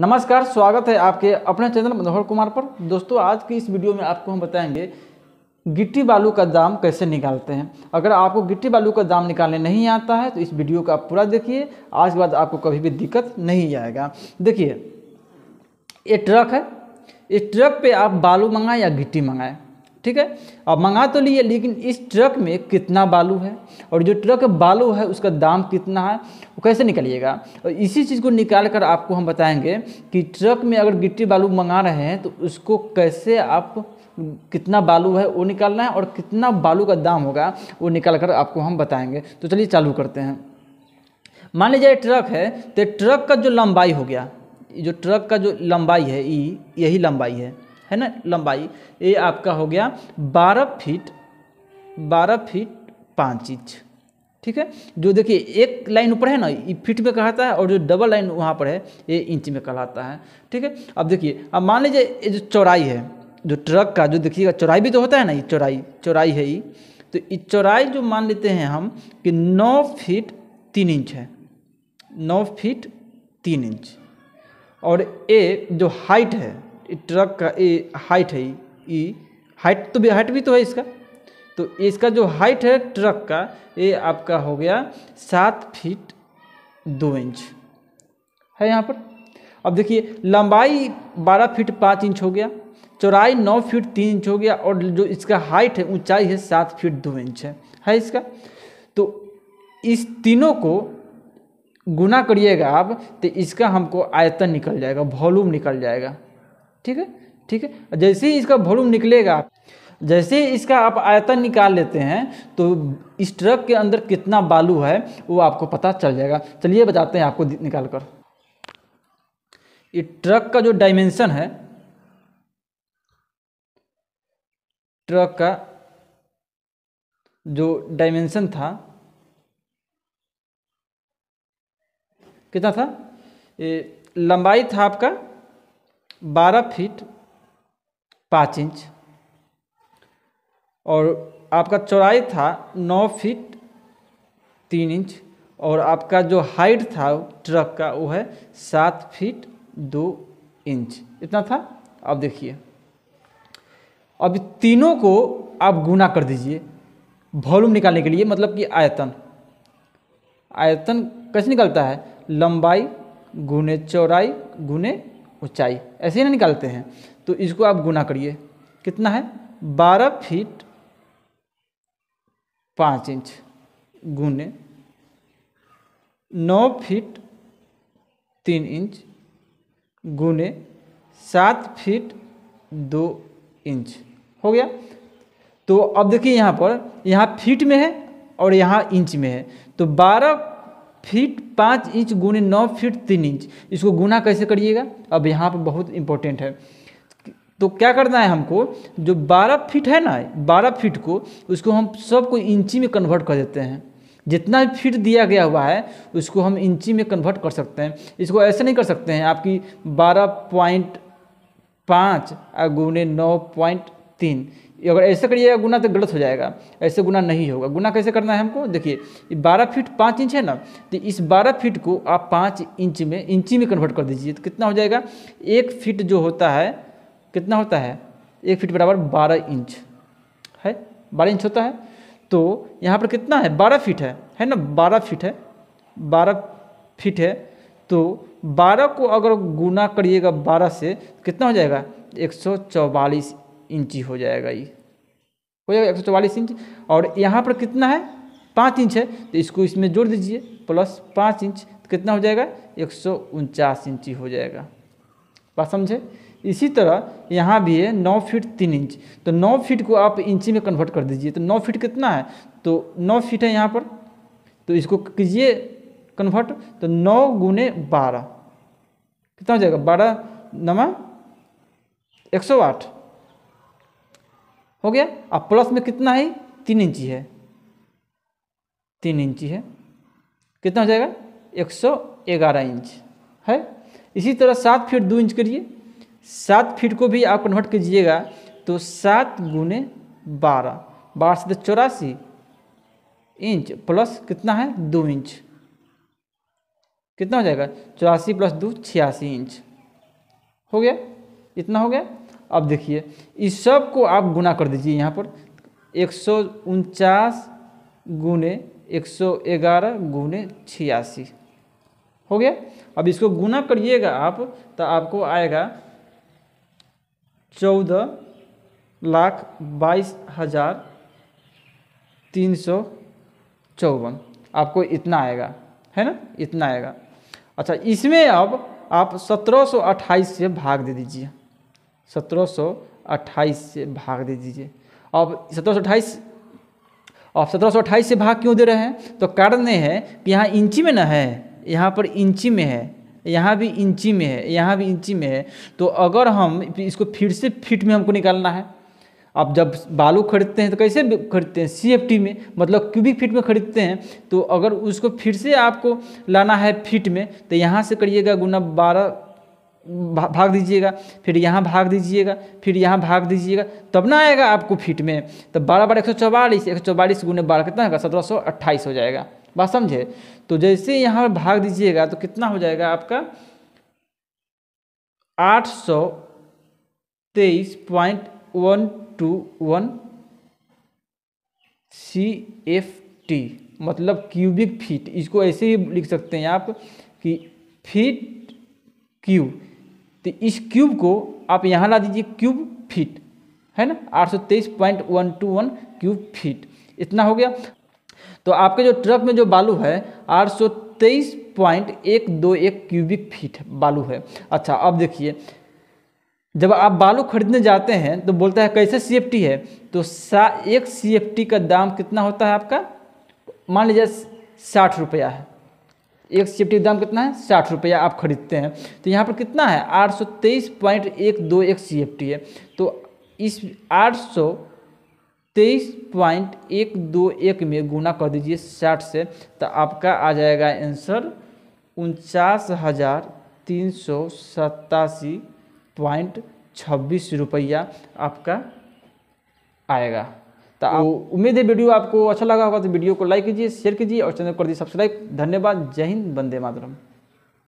नमस्कार स्वागत है आपके अपने चैनल मनोहर कुमार पर दोस्तों आज की इस वीडियो में आपको हम बताएंगे गिट्टी बालू का दाम कैसे निकालते हैं अगर आपको गिट्टी बालू का दाम निकालने नहीं आता है तो इस वीडियो को आप पूरा देखिए आज के बाद आपको कभी भी दिक्कत नहीं आएगा देखिए ये ट्रक है इस ट्रक पे आप बालू मंगाएं या गिट्टी मंगाएं ठीक है अब मंगा तो लिए लेकिन इस ट्रक में कितना बालू है और जो ट्रक बालू है उसका दाम कितना है वो कैसे निकालिएगा और इसी चीज़ को निकाल कर आपको हम बताएंगे कि ट्रक में अगर गिट्टी बालू मंगा रहे हैं तो उसको कैसे आप कितना बालू है वो निकालना है और कितना बालू का दाम होगा वो निकाल कर आपको हम बताएँगे तो चलिए चालू करते हैं मान लीजिए ट्रक है तो ट्रक का जो लंबाई हो गया जो ट्रक का जो लंबाई है ई यही लंबाई है है ना लंबाई ये आपका हो गया बारह फीट बारह फीट पाँच इंच ठीक है जो देखिए एक लाइन ऊपर है ना ये फीट में कहलाता है और जो डबल लाइन वहाँ पर है ये इंच में कहलाता है ठीक है अब देखिए अब मान लीजिए ये जो चौराई है जो ट्रक का जो देखिएगा चौराई भी तो होता है ना ये चौराई चौराई है ये तो ये चौराई जो मान लेते हैं हम कि नौ फीट तीन इंच है नौ फीट तीन इंच और ये जो हाइट है ट्रक का ये हाइट है ये हाइट तो भी हाइट भी तो है इसका तो इसका जो हाइट है ट्रक का ये आपका हो गया सात फीट दो इंच है यहाँ पर अब देखिए लंबाई बारह फीट पाँच इंच हो गया चौड़ाई नौ फीट तीन इंच हो गया और जो इसका हाइट है ऊंचाई है सात फीट दो इंच है है इसका तो इस तीनों को गुना करिएगा आप तो इसका हमको आयतन निकल जाएगा वॉल्यूम निकल जाएगा ठीक है ठीक है जैसे ही इसका वॉल्यूम निकलेगा जैसे ही इसका आप आयतन निकाल लेते हैं तो इस ट्रक के अंदर कितना बालू है वो आपको पता चल जाएगा चलिए बताते हैं आपको निकाल कर ये ट्रक का जो डायमेंशन है ट्रक का जो डायमेंशन था कितना था ये लंबाई था आपका बारह फीट पाँच इंच और आपका चौड़ाई था नौ फीट तीन इंच और आपका जो हाइट था ट्रक का वो है सात फीट दो इंच इतना था अब देखिए अब तीनों को आप गुना कर दीजिए वॉल्यूम निकालने के लिए मतलब कि आयतन आयतन कैसे निकलता है लंबाई गुने चौड़ाई गुने ऊंचाई ऐसे ही ना निकालते हैं तो इसको आप गुना करिए कितना है बारह फीट पाँच इंच गुने नौ फीट तीन इंच गुने सात फीट दो इंच हो गया तो अब देखिए यहाँ पर यहाँ फीट में है और यहाँ इंच में है तो बारह फीट पाँच इंच गुने नौ फीट तीन इंच इसको गुना कैसे करिएगा अब यहाँ पर बहुत इंपॉर्टेंट है तो क्या करना है हमको जो बारह फीट है ना बारह फीट को उसको हम सबको इंची में कन्वर्ट कर देते हैं जितना भी फीट दिया गया हुआ है उसको हम इंची में कन्वर्ट कर सकते हैं इसको ऐसे नहीं कर सकते हैं आपकी बारह पॉइंट पाँच गुने नौ पॉइंट तीन अगर ऐसे करिएगा गुना तो गलत हो जाएगा ऐसे गुना नहीं होगा गुना कैसे करना है हमको देखिए बारह फीट पाँच इंच है ना तो इस बारह फीट को आप पाँच इंच में इंची में कन्वर्ट कर दीजिए तो कितना हो जाएगा एक फीट जो होता है कितना होता है एक फीट बराबर बारह इंच है बारह इंच होता है तो यहाँ पर कितना है बारह फीट है है ना बारह फीट है बारह फीट है तो बारह को अगर गुना करिएगा बारह से कितना हो जाएगा एक सौ चौवालीस इंची हो जाएगा ये हो जाएगा एक सौ चवालीस इंच और यहाँ पर कितना है पाँच इंच है तो इसको इसमें जोड़ दीजिए प्लस पाँच इंच तो कितना हो जाएगा एक सौ उनचास इंची हो जाएगा बात समझे इसी तरह यहाँ भी है नौ फीट तीन इंच तो नौ फीट को आप इंची में कन्वर्ट कर दीजिए तो नौ फीट कितना है तो नौ फीट है यहाँ पर तो इसको कीजिए कन्वर्ट तो नौ गुने बारह कितना हो जाएगा बारह नमा एक सौ आठ हो गया अब प्लस में कितना है तीन इंची है तीन इंची है कितना हो जाएगा एक सौ ग्यारह इंच है इसी तरह सात फीट दो इंच करिए सात फीट को भी आप कन्वर्ट कीजिएगा तो सात गुने बारह बारह से तो चौरासी इंच प्लस कितना है दो इंच कितना हो जाएगा चौरासी प्लस दो छियासी इंच हो गया इतना हो गया अब देखिए इस सब को आप गुना कर दीजिए यहाँ पर एक सौ उनचास गुने एक सौ ग्यारह गुने छियासी हो गया अब इसको गुना करिएगा आप तो आपको आएगा चौदह लाख बाईस हज़ार तीन सौ चौवन आपको इतना आएगा है ना इतना आएगा अच्छा इसमें अब आप सत्रह सौ अट्ठाईस से भाग दे दीजिए सत्रह सौ अट्ठाईस से भाग दे दीजिए अब सत्रह सौ अट्ठाईस अब सत्रह सौ अट्ठाईस से भाग क्यों दे रहे हैं तो कारण ये है कि यहाँ इंची में ना है यहाँ पर इंची में है यहाँ भी इंची में है यहाँ भी इंची में है तो अगर हम इसको फिर से फीट में हमको निकालना है अब जब बालू खरीदते हैं तो कैसे खरीदते हैं सी में मतलब क्यूबिक फीट में खरीदते हैं तो अगर उसको फिर से आपको लाना है फीट में तो यहाँ से करिएगा गुना बारह भाग दीजिएगा फिर यहाँ भाग दीजिएगा फिर यहाँ भाग दीजिएगा तब ना आएगा आपको फीट में तो बारह बार एक सौ चौवालीस एक सौ चौवालीस गुने बारह कितना होगा सत्रह सौ अट्ठाईस हो जाएगा बात समझे तो जैसे यहाँ भाग दीजिएगा तो कितना हो जाएगा आपका आठ सौ तेईस point one two one C F T मतलब क्यूबिक फीट इसको ऐसे ही लिख सकते हैं आप कि फीट क्यू तो इस क्यूब को आप यहाँ ला दीजिए क्यूब फीट है ना आठ सौ तेईस point one two one cube feet इतना हो गया तो आपके जो ट्रक में जो बालू है आठ सौ तेईस पॉइंट एक दो एक क्यूबिक फीट बालू है अच्छा अब देखिए जब आप बालू खरीदने जाते हैं तो बोलता है कैसे सी है तो सा एक सी का दाम कितना होता है आपका मान लीजिए साठ रुपया है एक सेफ्टी दाम कितना है साठ रुपया आप खरीदते हैं तो यहाँ पर कितना है आठ सौ तेईस पॉइंट एक दो एक सी एफ टी है तो इस आठ सौ तेईस पॉइंट एक दो एक में गुना कर दीजिए साठ से तो आपका आ जाएगा आंसर उनचास हज़ार तीन सौ सत्तासी पॉइंट छब्बीस रुपया आपका आएगा तो, तो उम्मीद है वीडियो आपको अच्छा लगा होगा तो वीडियो को लाइक कीजिए शेयर कीजिए और चैनल को कर दीजिए सब्सक्राइब धन्यवाद जय हिंद बंदे मातरम